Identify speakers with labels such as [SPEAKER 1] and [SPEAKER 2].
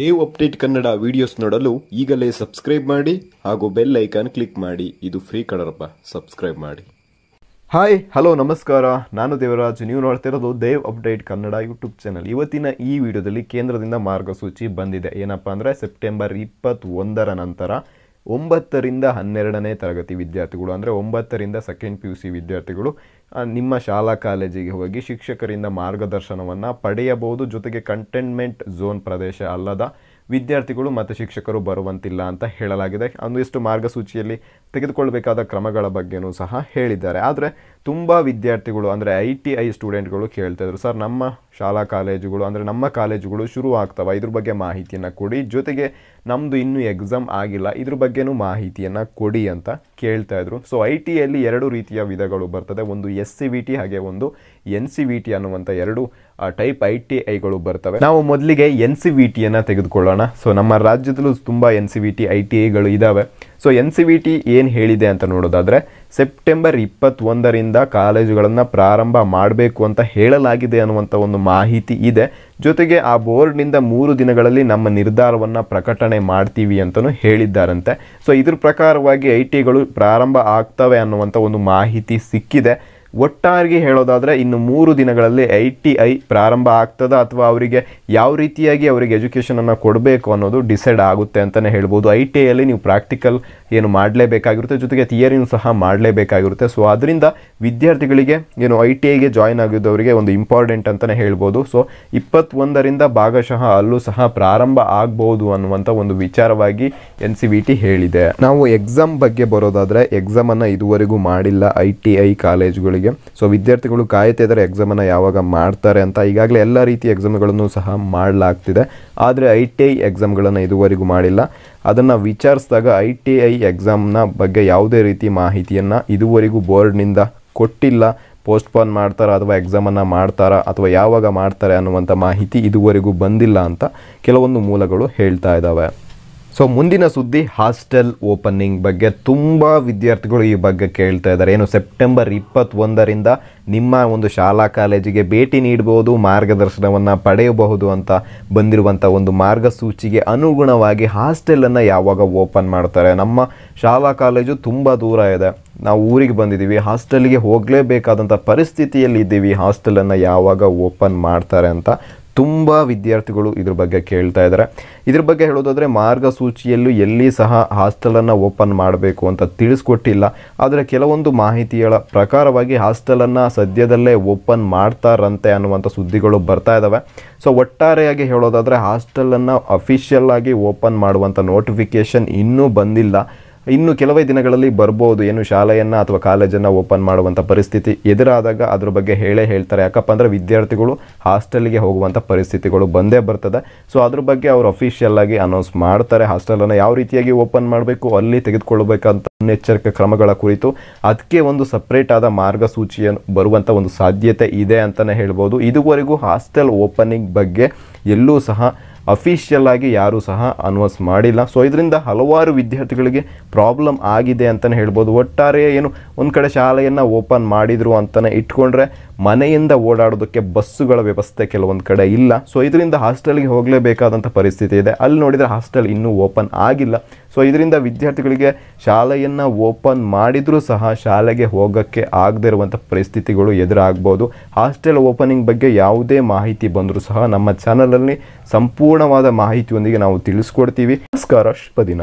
[SPEAKER 1] Dev update Kannada videos ನೋಡಲು ಈಗಲೇ subscribe ಮಾಡಿ ಹಾಗೂ ಬೆಲ್ ಐಕಾನ್ ಕ್ಲಿಕ್ ಮಾಡಿ ಇದು ಫ್ರೀ ಕಡರಪ್ಪ ಸಬ್ಸ್ಕ್ರೈಬ್ ಮಾಡಿ ಹಾಯ್ ಹಲೋ ನಮಸ್ಕಾರ ನಾನು ದೇವರಾಜ್ ನೀವು ನೋಡ್ತಾ ಇರೋದು Dev update Kannada YouTube channel ಇವತ್ತಿನ ಈ ವಿಡಿಯೋದಲ್ಲಿ ಕೇಂದ್ರದಿಂದ ಮಾರ್ಗಸೂಚಿ ಬಂದಿದೆ ಏನಪ್ಪಾ ಅಂದರೆ ಸೆಪ್ಟೆಂಬರ್ ಇಪ್ಪತ್ತೊಂದರ ನಂತರ ಒಂಬತ್ತರಿಂದ ಹನ್ನೆರಡನೇ ತರಗತಿ ವಿದ್ಯಾರ್ಥಿಗಳು ಅಂದರೆ ಒಂಬತ್ತರಿಂದ ಸೆಕೆಂಡ್ ಪಿ ಯು ಸಿ ವಿದ್ಯಾರ್ಥಿಗಳು ನಿಮ್ಮ ಶಾಲಾ ಕಾಲೇಜಿಗೆ ಹೋಗಿ ಶಿಕ್ಷಕರಿಂದ ಮಾರ್ಗದರ್ಶನವನ್ನು ಪಡೆಯಬಹುದು ಜೊತೆಗೆ ಕಂಟೈನ್ಮೆಂಟ್ ಝೋನ್ ಪ್ರದೇಶ ಅಲ್ಲದ ವಿದ್ಯಾರ್ಥಿಗಳು ಮತ್ತು ಶಿಕ್ಷಕರು ಬರುವಂತಿಲ್ಲ ಅಂತ ಹೇಳಲಾಗಿದೆ ಒಂದಿಷ್ಟು ಮಾರ್ಗಸೂಚಿಯಲ್ಲಿ ತೆಗೆದುಕೊಳ್ಳಬೇಕಾದ ಕ್ರಮಗಳ ಬಗ್ಗೆನೂ ಸಹ ಹೇಳಿದ್ದಾರೆ ಆದರೆ ತುಂಬ ವಿದ್ಯಾರ್ಥಿಗಳು ಅಂದರೆ ಐ ಟಿ ಐ ಸ್ಟೂಡೆಂಟ್ಗಳು ಕೇಳ್ತಾಯಿದ್ರು ಸರ್ ನಮ್ಮ ಶಾಲಾ ಕಾಲೇಜುಗಳು ಅಂದರೆ ನಮ್ಮ ಕಾಲೇಜುಗಳು ಶುರು ಆಗ್ತವೆ ಇದ್ರ ಬಗ್ಗೆ ಮಾಹಿತಿಯನ್ನು ಕೊಡಿ ಜೊತೆಗೆ ನಮ್ಮದು ಇನ್ನೂ ಎಕ್ಸಾಮ್ ಆಗಿಲ್ಲ ಇದ್ರ ಬಗ್ಗೆನೂ ಮಾಹಿತಿಯನ್ನು ಕೊಡಿ ಅಂತ ಕೇಳ್ತಾಯಿದ್ರು ಸೊ ಐ ಟಿಯಲ್ಲಿ ಎರಡು ರೀತಿಯ ವಿಧಗಳು ಬರ್ತದೆ ಒಂದು ಎಸ್ ಸಿ ವಿ ಟಿ ಹಾಗೆ ಒಂದು ಎನ್ ಸಿ ವಿ ಟಿ ಅನ್ನುವಂಥ ಎರಡು ಟೈಪ್ ಐ ಟಿ ಐಗಳು ಬರ್ತವೆ ನಾವು ಮೊದಲಿಗೆ ಎನ್ ಸಿ ವಿ ಟಿಯನ್ನು ತೆಗೆದುಕೊಳ್ಳೋಣ ಸೊ ನಮ್ಮ ರಾಜ್ಯದಲ್ಲೂ ತುಂಬ N C V T I T ಐಗಳು ಇದ್ದಾವೆ so N C V T ಏನು ಹೇಳಿದೆ ಅಂತ ನೋಡೋದಾದರೆ ಸೆಪ್ಟೆಂಬರ್ ಇಪ್ಪತ್ತೊಂದರಿಂದ ಕಾಲೇಜುಗಳನ್ನು ಪ್ರಾರಂಭ ಮಾಡಬೇಕು ಅಂತ ಹೇಳಲಾಗಿದೆ ಅನ್ನುವಂಥ ಒಂದು ಮಾಹಿತಿ ಇದೆ ಜೊತೆಗೆ ಆ ಬೋರ್ಡ್ನಿಂದ ಮೂರು ದಿನಗಳಲ್ಲಿ ನಮ್ಮ ನಿರ್ಧಾರವನ್ನು ಪ್ರಕಟಣೆ ಮಾಡ್ತೀವಿ ಅಂತಲೂ ಹೇಳಿದ್ದಾರಂತೆ ಸೊ ಇದ್ರ ಪ್ರಕಾರವಾಗಿ ಐ ಟಿಗಳು ಪ್ರಾರಂಭ ಆಗ್ತವೆ ಅನ್ನುವಂಥ ಒಂದು ಮಾಹಿತಿ ಸಿಕ್ಕಿದೆ ಒಟ್ಟಾಗಿ ಹೇಳೋದಾದರೆ ಇನ್ನು ಮೂರು ದಿನಗಳಲ್ಲಿ ಐ ಟಿ ಐ ಪ್ರಾರಂಭ ಆಗ್ತದ ಅಥವಾ ಅವರಿಗೆ ಯಾವ ರೀತಿಯಾಗಿ ಅವರಿಗೆ ಎಜುಕೇಷನನ್ನು ಕೊಡಬೇಕು ಅನ್ನೋದು ಡಿಸೈಡ್ ಆಗುತ್ತೆ ಅಂತಲೇ ಹೇಳ್ಬೋದು ಐ ಟಿ ಐಯಲ್ಲಿ ನೀವು ಪ್ರಾಕ್ಟಿಕಲ್ ಏನು ಮಾಡಲೇಬೇಕಾಗಿರುತ್ತೆ ಜೊತೆಗೆ ಥಿಯರಿನೂ ಸಹ ಮಾಡಲೇಬೇಕಾಗಿರುತ್ತೆ ಸೊ ಅದರಿಂದ ವಿದ್ಯಾರ್ಥಿಗಳಿಗೆ ಏನು ಐ ಟಿ ಐಗೆ ಜಾಯ್ನ್ ಆಗಿದ್ದವರಿಗೆ ಒಂದು ಇಂಪಾರ್ಟೆಂಟ್ ಅಂತಲೇ ಹೇಳ್ಬೋದು ಸೊ ಇಪ್ಪತ್ತೊಂದರಿಂದ ಭಾಗಶಃ ಅಲ್ಲೂ ಸಹ ಪ್ರಾರಂಭ ಆಗ್ಬೋದು ಅನ್ನುವಂಥ ಒಂದು ವಿಚಾರವಾಗಿ ಎನ್ ಸಿ ವಿ ಟಿ ಹೇಳಿದೆ ನಾವು ಎಕ್ಸಾಮ್ ಬಗ್ಗೆ ಬರೋದಾದರೆ ಎಕ್ಸಾಮನ್ನು ಇದುವರೆಗೂ ಮಾಡಿಲ್ಲ ಐ ಟಿ ಐ ಕಾಲೇಜುಗಳಿಗೆ ಸೊ ವಿದ್ಯಾರ್ಥಿಗಳು ಇದ್ದಾರೆ ಎಕ್ಸಾಮನ್ನು ಯಾವಾಗ ಮಾಡ್ತಾರೆ ಅಂತ ಈಗಾಗಲೇ ಎಲ್ಲ ರೀತಿಯ ಎಕ್ಸಾಮ್ಗಳನ್ನು ಸಹ ಮಾಡಲಾಗ್ತಿದೆ ಆದರೆ ಐ ಟಿ ಐ ಎಕ್ಸಾಮ್ಗಳನ್ನು ಇದುವರೆಗೂ ಮಾಡಿಲ್ಲ ಅದನ್ನು ವಿಚಾರಿಸಿದಾಗ ಐ ಟಿ ಐ ಎಕ್ಸಾಮ್ನ ಬಗ್ಗೆ ಯಾವುದೇ ರೀತಿ ಮಾಹಿತಿಯನ್ನು ಇದುವರೆಗೂ ಬೋರ್ಡ್ನಿಂದ ಕೊಟ್ಟಿಲ್ಲ ಪೋಸ್ಟ್ಪೋನ್ ಮಾಡ್ತಾರಾ ಅಥವಾ ಎಕ್ಸಾಮನ್ನು ಮಾಡ್ತಾರಾ ಅಥವಾ ಯಾವಾಗ ಮಾಡ್ತಾರೆ ಅನ್ನುವಂಥ ಮಾಹಿತಿ ಇದುವರೆಗೂ ಬಂದಿಲ್ಲ ಅಂತ ಕೆಲವೊಂದು ಮೂಲಗಳು ಹೇಳ್ತಾ ಇದ್ದಾವೆ ಸೊ ಮುಂದಿನ ಸುದ್ದಿ ಹಾಸ್ಟೆಲ್ ಓಪನಿಂಗ್ ಬಗ್ಗೆ ತುಂಬ ವಿದ್ಯಾರ್ಥಿಗಳು ಈ ಬಗ್ಗೆ ಕೇಳ್ತಾ ಇದ್ದಾರೆ ಏನು ಸೆಪ್ಟೆಂಬರ್ ಇಪ್ಪತ್ತೊಂದರಿಂದ ನಿಮ್ಮ ಒಂದು ಶಾಲಾ ಕಾಲೇಜಿಗೆ ಭೇಟಿ ನೀಡಬಹುದು ಮಾರ್ಗದರ್ಶನವನ್ನು ಪಡೆಯಬಹುದು ಅಂತ ಬಂದಿರುವಂಥ ಒಂದು ಮಾರ್ಗಸೂಚಿಗೆ ಅನುಗುಣವಾಗಿ ಹಾಸ್ಟೆಲನ್ನು ಯಾವಾಗ ಓಪನ್ ಮಾಡ್ತಾರೆ ನಮ್ಮ ಶಾಲಾ ಕಾಲೇಜು ತುಂಬ ದೂರ ಇದೆ ನಾವು ಊರಿಗೆ ಬಂದಿದ್ದೀವಿ ಹಾಸ್ಟೆಲ್ಗೆ ಹೋಗಲೇಬೇಕಾದಂಥ ಪರಿಸ್ಥಿತಿಯಲ್ಲಿ ಇದ್ದೀವಿ ಹಾಸ್ಟೆಲನ್ನು ಯಾವಾಗ ಓಪನ್ ಮಾಡ್ತಾರೆ ಅಂತ ತುಂಬ ವಿದ್ಯಾರ್ಥಿಗಳು ಇದ್ರ ಬಗ್ಗೆ ಕೇಳ್ತಾ ಇದ್ದಾರೆ ಇದ್ರ ಬಗ್ಗೆ ಹೇಳೋದಾದರೆ ಮಾರ್ಗಸೂಚಿಯಲ್ಲೂ ಎಲ್ಲಿ ಸಹ ಹಾಸ್ಟೆಲನ್ನು ಓಪನ್ ಮಾಡಬೇಕು ಅಂತ ತಿಳಿಸ್ಕೊಟ್ಟಿಲ್ಲ ಆದರೆ ಕೆಲವೊಂದು ಮಾಹಿತಿಗಳ ಪ್ರಕಾರವಾಗಿ ಹಾಸ್ಟೆಲನ್ನು ಸದ್ಯದಲ್ಲೇ ಓಪನ್ ಮಾಡ್ತಾರಂತೆ ಅನ್ನುವಂಥ ಸುದ್ದಿಗಳು ಬರ್ತಾ ಇದ್ದಾವೆ ಸೊ ಒಟ್ಟಾರೆಯಾಗಿ ಹೇಳೋದಾದರೆ ಹಾಸ್ಟೆಲನ್ನು ಅಫಿಷಿಯಲ್ಲಾಗಿ ಆಗಿ ಓಪನ್ ಮಾಡುವಂಥ ನೋಟಿಫಿಕೇಷನ್ ಇನ್ನೂ ಬಂದಿಲ್ಲ ಇನ್ನು ಕೆಲವೇ ದಿನಗಳಲ್ಲಿ ಬರ್ಬೋದು ಏನು ಶಾಲೆಯನ್ನು ಅಥವಾ ಕಾಲೇಜನ್ನು ಓಪನ್ ಮಾಡುವಂಥ ಪರಿಸ್ಥಿತಿ ಎದುರಾದಾಗ ಅದ್ರ ಬಗ್ಗೆ ಹೇಳೇ ಹೇಳ್ತಾರೆ ಯಾಕಪ್ಪ ಅಂದರೆ ವಿದ್ಯಾರ್ಥಿಗಳು ಹಾಸ್ಟೆಲ್ಗೆ ಹೋಗುವಂಥ ಪರಿಸ್ಥಿತಿಗಳು ಬಂದೇ ಬರ್ತದೆ ಸೊ ಅದ್ರ ಬಗ್ಗೆ ಅವರು ಅಫಿಷಿಯಲ್ಲಾಗಿ ಅನೌನ್ಸ್ ಮಾಡ್ತಾರೆ ಹಾಸ್ಟೆಲನ್ನು ಯಾವ ರೀತಿಯಾಗಿ ಓಪನ್ ಮಾಡಬೇಕು ಅಲ್ಲಿ ತೆಗೆದುಕೊಳ್ಬೇಕಂತ ಮುನ್ನೆಚ್ಚರಿಕೆ ಕ್ರಮಗಳ ಕುರಿತು ಅದಕ್ಕೆ ಒಂದು ಸಪ್ರೇಟ್ ಆದ ಮಾರ್ಗಸೂಚಿಯನ್ನು ಬರುವಂಥ ಒಂದು ಸಾಧ್ಯತೆ ಇದೆ ಅಂತಲೇ ಹೇಳ್ಬೋದು ಇದುವರೆಗೂ ಹಾಸ್ಟೆಲ್ ಓಪನಿಂಗ್ ಬಗ್ಗೆ ಎಲ್ಲೂ ಸಹ ಅಫಿಷಿಯಲ್ ಆಗಿ ಯಾರೂ ಸಹ ಅನೌನ್ಸ್ ಮಾಡಿಲ್ಲ ಸೊ ಇದರಿಂದ ಹಲವಾರು ವಿದ್ಯಾರ್ಥಿಗಳಿಗೆ ಪ್ರಾಬ್ಲಮ್ ಆಗಿದೆ ಅಂತಲೇ ಹೇಳ್ಬೋದು ಒಟ್ಟಾರೆ ಏನು ಒಂದು ಕಡೆ ಶಾಲೆಯನ್ನು ಓಪನ್ ಮಾಡಿದರು ಅಂತಲೇ ಇಟ್ಕೊಂಡ್ರೆ ಮನೆಯಿಂದ ಓಡಾಡೋದಕ್ಕೆ ಬಸ್ಸುಗಳ ವ್ಯವಸ್ಥೆ ಕೆಲವೊಂದು ಕಡೆ ಇಲ್ಲ ಸೊ ಇದರಿಂದ ಹಾಸ್ಟೆಲ್ಗೆ ಹೋಗಲೇಬೇಕಾದಂಥ ಪರಿಸ್ಥಿತಿ ಇದೆ ಅಲ್ಲಿ ನೋಡಿದರೆ ಹಾಸ್ಟೆಲ್ ಇನ್ನೂ ಓಪನ್ ಆಗಿಲ್ಲ ಸೊ ಇದರಿಂದ ವಿದ್ಯಾರ್ಥಿಗಳಿಗೆ ಶಾಲೆಯನ್ನು ಓಪನ್ ಮಾಡಿದರೂ ಸಹ ಶಾಲೆಗೆ ಹೋಗೋಕ್ಕೆ ಆಗದೇ ಇರುವಂಥ ಪರಿಸ್ಥಿತಿಗಳು ಎದುರಾಗ್ಬೋದು ಹಾಸ್ಟೆಲ್ ಓಪನಿಂಗ್ ಬಗ್ಗೆ ಯಾವುದೇ ಮಾಹಿತಿ ಬಂದರೂ ಸಹ ನಮ್ಮ ಚಾನಲಲ್ಲಿ ಸಂಪೂರ್ಣ ಸಂಪೂರ್ಣವಾದ ಮಾಹಿತಿಯೊಂದಿಗೆ ನಾವು ತಿಳಿಸ್ಕೊಡ್ತೀವಿ ನಮಸ್ಕಾರ ಶುಭ ದಿನ